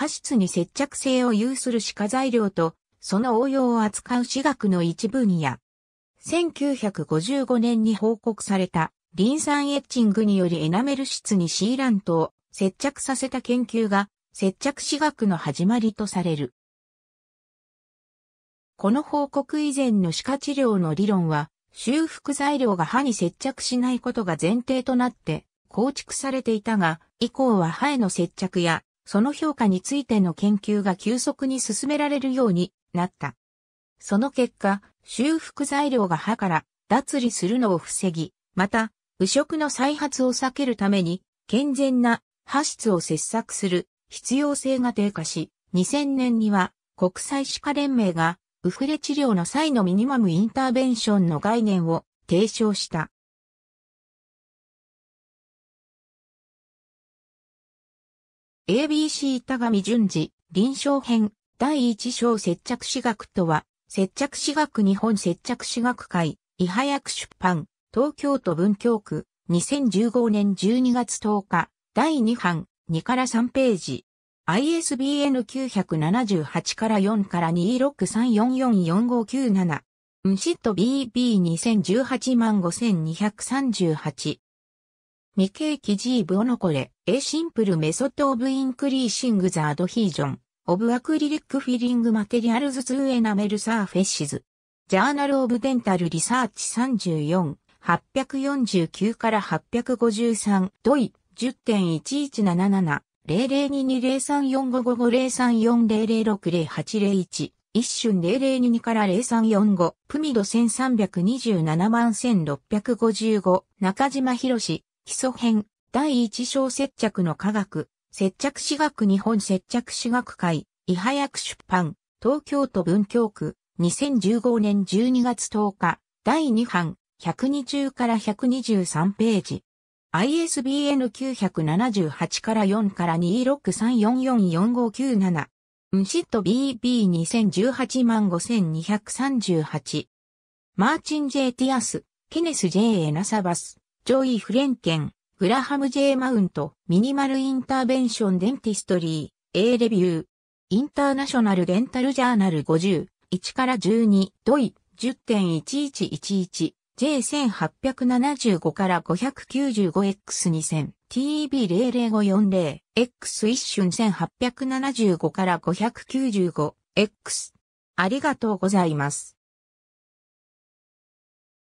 破質に接着性を有する歯科材料と、その応用を扱う歯学の一分野。1955年に報告された、リン酸エッチングによりエナメル質にシーラントを接着させた研究が、接着歯学の始まりとされる。この報告以前の歯科治療の理論は、修復材料が歯に接着しないことが前提となって構築されていたが、以降は歯への接着やその評価についての研究が急速に進められるようになった。その結果、修復材料が歯から脱離するのを防ぎ、また、腐食の再発を避けるために、健全な歯質を切削する必要性が低下し、2000年には国際歯科連盟がウフレ治療の際のミニマムインターベンションの概念を提唱した。ABC 板上淳二、臨床編、第1章接着史学とは、接着史学日本接着史学会、いはやく出版、東京都文京区、2015年12月10日、第2版、2から3ページ。ISBN 978から4から263444597。ムシット BB2018 万5238。未景気ジーブオノコレ、エシンプルメソッドオブインクリーシングザードヒージョン、オブアクリリックフィリングマテリアルズツーエナメルサーフェッシズ、ジャーナルオブデンタルリサーチ34、849から853、ドイ、10.1177、0 0 2 2 0 3 4 5 5 0 3 4 0 0 6 0 8 0 1一瞬0022から0345、プミド1327万1655、中島博士、基礎編、第一章接着の科学、接着史学日本接着史学会、はやく出版、東京都文京区、2015年12月10日、第2版、120から123ページ。ISBN 978から4から263444597。ムシット BB2018 万5238。マーチン・ジェイ・ティアス、ケネス・ J・ エナサバス。ジョイ・フレンケン、グラハム・ J・ マウント、ミニマル・インターベンション・デンティストリー、A レビュー、インターナショナル・デンタル・ジャーナル50、1から12、ドイ、10.1111、J1875 から 595X2000、TB00540、X 一瞬1875から 595X。ありがとうございます。